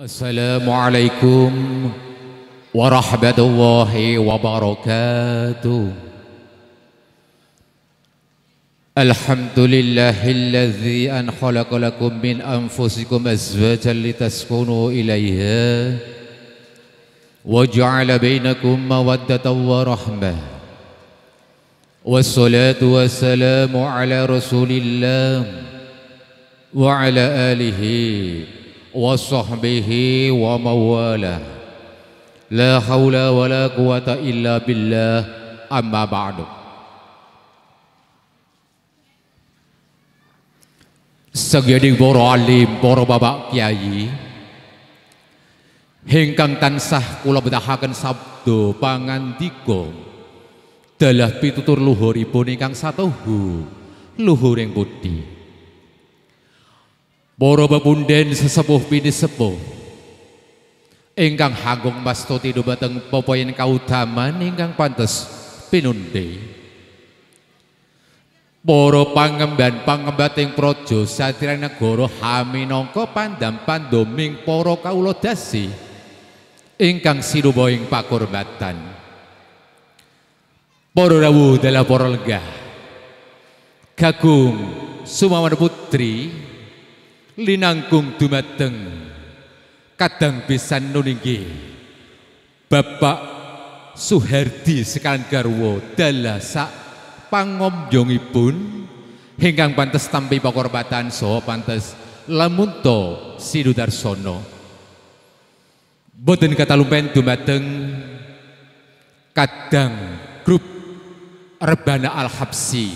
السلام عليكم ورحمة الله وبركاته الحمد لله الذي أن خلق لكم من أنفسكم أزواجا لتسكنوا إليها وجعل بينكم مودة ورحمة والصلاة والسلام على رسول الله وعلى آله وصحبه la hawla wa la quwata illa billah amma ba'du Segeding boro alim, boro babak kiai Hingkang tansah kula betahakan sabdo pangandika dalah pitutur ibu ingkang satuhu yang budi Poro Babunden sesepuh bini sepuh. Ingkang hagung mastuti popoyen kau taman ingkang pantes pinundi. Poro pangemban pangembating projo satria hami nongko pandam pandoming poro kawula dasi ingkang sinuba ing pakurbatan. Poro rawuh dalah para lenggah. Kagung Sumawana Putri linangkung dumateng kadang pisan nuninggi, Bapak Suhardi sekalan pangom dalasak pun hingkang pantas tampi batan saha pantas lamunto sidudarsono boten lumpen dumateng kadang grup rebana al-habsi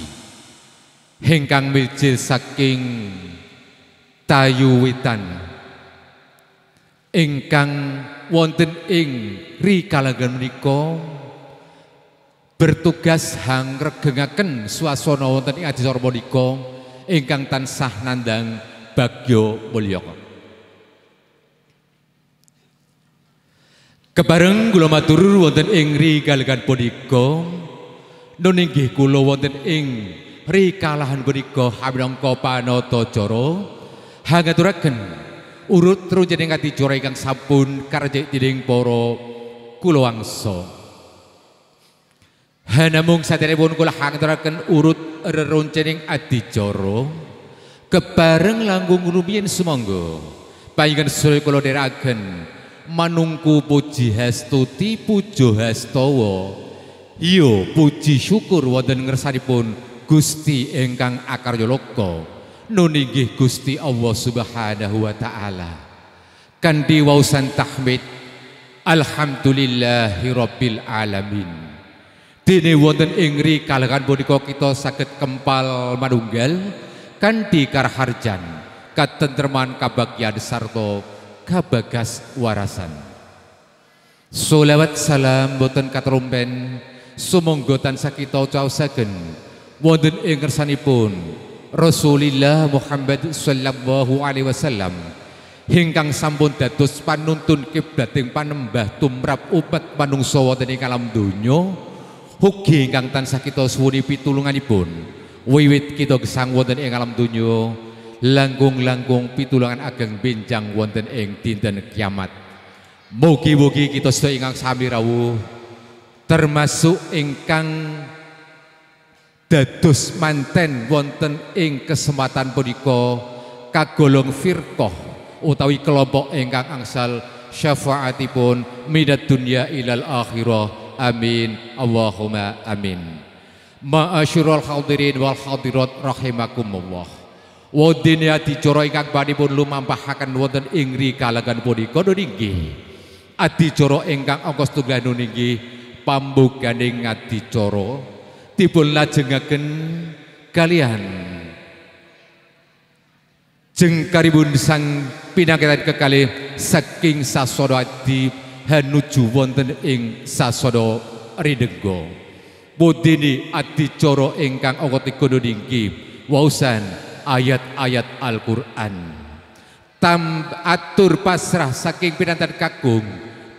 hingkang mijil saking tayu witan ingkang wonten ing rikalagan menika bertugas hangregengaken swasana wonten ing adicara menika ingkang tansah nandang bagyo mulya Kebareng kula matur wonten ing rikalagan punika nun inggih kula wonten ing rikalahan punika hamrangka panata cara hangaturaken urut terus jadi ngati curegang sabun karja tiding poro kulawangsa hanamung pun kula hangaturaken urut reroncening adijoro kebareng langgung rumiyin semonggo panjenengan suri kula deraken manungku puji hastuti pujo hastowo. Iyo puji syukur ngersari pun Gusti engkang akar loka nunigih Gusti Allah Subhanahu wa taala kanthi wausan tahmid alhamdulillahi rabbil alamin dene wonten ing kalangan punika kita saged kempal manunggal kanthi karharjan katentreman kabagyan sarta kabagas warasan Solawat salam boten katrompen sumangga tansah kita caosaken wonten ing kersanipun Rasulillah Muhammad sallallahu alaihi wasallam hingkang sampun dados panuntun kiblating panembah tumrap umat manungsa wonten ing alam donya ugi ingkang tansah kita suwuni pitulunganipun wiwit kita gesang wonten ing alam donya langkung-langkung pitulungan ageng benjang wonten ing dinten kiamat mugi-mugi kita sedaya ingkang sami rawuh termasuk ingkang dados manten wonten ing kesempatan punika kagolong firqah utawi kelompok ingkang angsal syafaatipun midat dunya ilal akhirah amin Allahumma amin ma'asyurul hadirin wal hadirat rahimakumullah. Wadin ya dicoro ingkang badipun lumampahaken wonten ing rikalagan punika niki. Adicara ingkang angka setunggal niki pambuganing coro dipun lajengaken kalian jeng karibun sang pinangkitan kekali saking sasodo adi hanuju wonten ing sasodo ridego bodini adi coro ingkang okoti kudu dinggi, wausan ayat-ayat Al-Quran tam atur pasrah saking pinantan kakung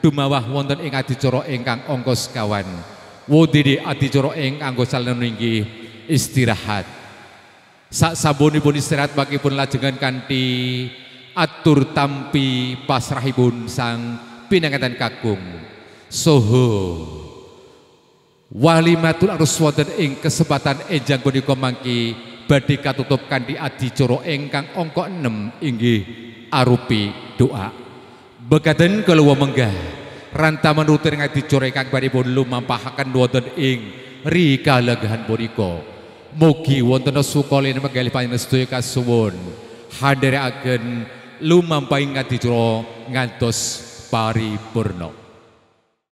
dumawah wonten ing adi coro ingkang ongkos kawan wudidi ati coro eng anggo salen ringgi istirahat. Sak pun istirahat bagi pun lajengan kanti atur tampi pasrahipun sang pinangkatan kakung. Soho walimatul arus wonten ing kesempatan ejang punika mangki badhe katutup ati coro engkang ongkok 6 inggi arupi doa. Bekaten kalawa menggah rantaman rutir ngati dicore kang baripun lumampahaken wonten ing rikalegahan punika. Mugi wonten sukalin megalih panjenengan kasuwun. Handherekaken lumampahing ngati cura ngantos paripurna.